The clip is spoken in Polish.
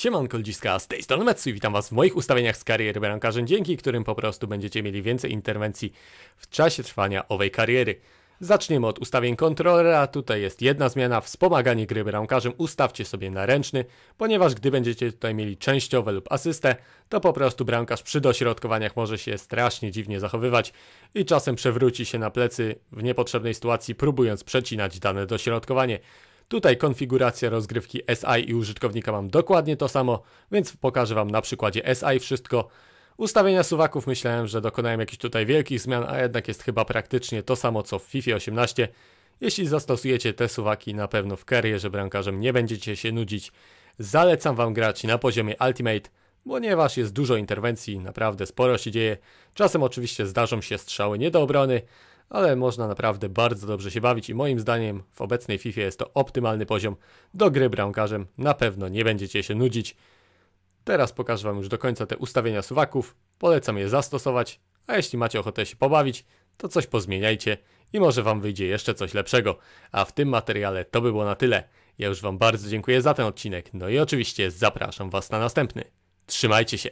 Siemanko ludziska, z tej strony Metsu i witam was w moich ustawieniach z kariery bramkarzem, dzięki którym po prostu będziecie mieli więcej interwencji w czasie trwania owej kariery. Zaczniemy od ustawień kontrolera, tutaj jest jedna zmiana, wspomaganie gry bramkarzem ustawcie sobie na ręczny, ponieważ gdy będziecie tutaj mieli częściowe lub asystę, to po prostu bramkarz przy dośrodkowaniach może się strasznie dziwnie zachowywać i czasem przewróci się na plecy w niepotrzebnej sytuacji, próbując przecinać dane dośrodkowanie. Tutaj konfiguracja rozgrywki SI i użytkownika mam dokładnie to samo, więc pokażę Wam na przykładzie SI wszystko. Ustawienia suwaków myślałem, że dokonałem jakichś tutaj wielkich zmian, a jednak jest chyba praktycznie to samo co w FIFA 18. Jeśli zastosujecie te suwaki na pewno w karierze bramkarzem nie będziecie się nudzić. Zalecam Wam grać na poziomie Ultimate, ponieważ jest dużo interwencji, naprawdę sporo się dzieje. Czasem oczywiście zdarzą się strzały nie do obrony, ale można naprawdę bardzo dobrze się bawić i moim zdaniem w obecnej FIFA jest to optymalny poziom do gry bramkarzem. Na pewno nie będziecie się nudzić. Teraz pokażę Wam już do końca te ustawienia suwaków. Polecam je zastosować, a jeśli macie ochotę się pobawić, to coś pozmieniajcie i może Wam wyjdzie jeszcze coś lepszego. A w tym materiale to by było na tyle. Ja już Wam bardzo dziękuję za ten odcinek, no i oczywiście zapraszam Was na następny. Trzymajcie się!